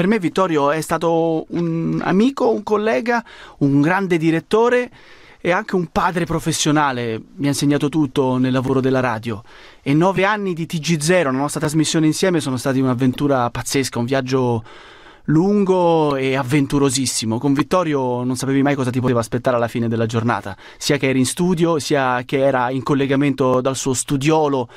Per me Vittorio è stato un amico, un collega, un grande direttore e anche un padre professionale. Mi ha insegnato tutto nel lavoro della radio. E nove anni di TG0, la nostra trasmissione insieme, sono stati un'avventura pazzesca, un viaggio lungo e avventurosissimo. Con Vittorio non sapevi mai cosa ti poteva aspettare alla fine della giornata, sia che eri in studio, sia che era in collegamento dal suo studiolo,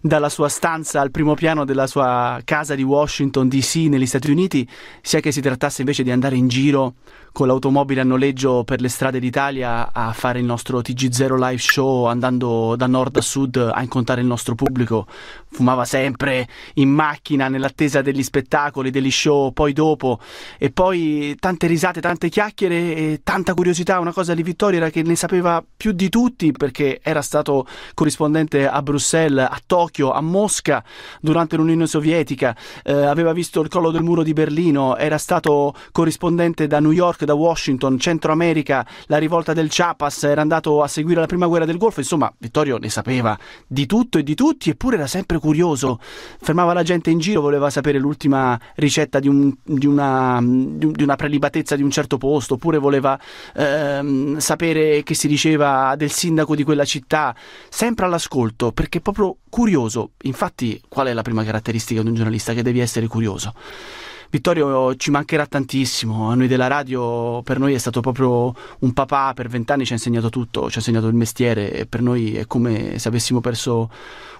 dalla sua stanza al primo piano della sua casa di Washington DC negli Stati Uniti, sia che si trattasse invece di andare in giro con l'automobile a noleggio per le strade d'Italia a fare il nostro TG0 live show andando da nord a sud a incontrare il nostro pubblico. Fumava sempre in macchina nell'attesa degli spettacoli, degli show, poi dopo dopo e poi tante risate, tante chiacchiere e tanta curiosità. Una cosa di Vittorio era che ne sapeva più di tutti perché era stato corrispondente a Bruxelles, a Tokyo, a Mosca durante l'Unione Sovietica, eh, aveva visto il collo del muro di Berlino, era stato corrispondente da New York, da Washington, Centro America, la rivolta del Chiapas, era andato a seguire la prima guerra del Golfo, insomma Vittorio ne sapeva di tutto e di tutti eppure era sempre curioso, fermava la gente in giro, voleva sapere l'ultima ricetta di un di una, di una prelibatezza di un certo posto, oppure voleva ehm, sapere che si diceva del sindaco di quella città, sempre all'ascolto, perché proprio curioso. Infatti, qual è la prima caratteristica di un giornalista? Che devi essere curioso. Vittorio ci mancherà tantissimo, a noi della radio per noi è stato proprio un papà, per vent'anni ci ha insegnato tutto, ci ha insegnato il mestiere e per noi è come se avessimo perso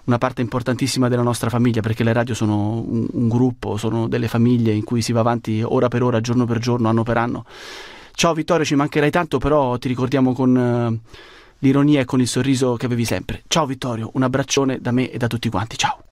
una parte importantissima della nostra famiglia perché le radio sono un, un gruppo, sono delle famiglie in cui si va avanti ora per ora, giorno per giorno, anno per anno. Ciao Vittorio, ci mancherai tanto, però ti ricordiamo con uh, l'ironia e con il sorriso che avevi sempre. Ciao Vittorio, un abbraccione da me e da tutti quanti, ciao.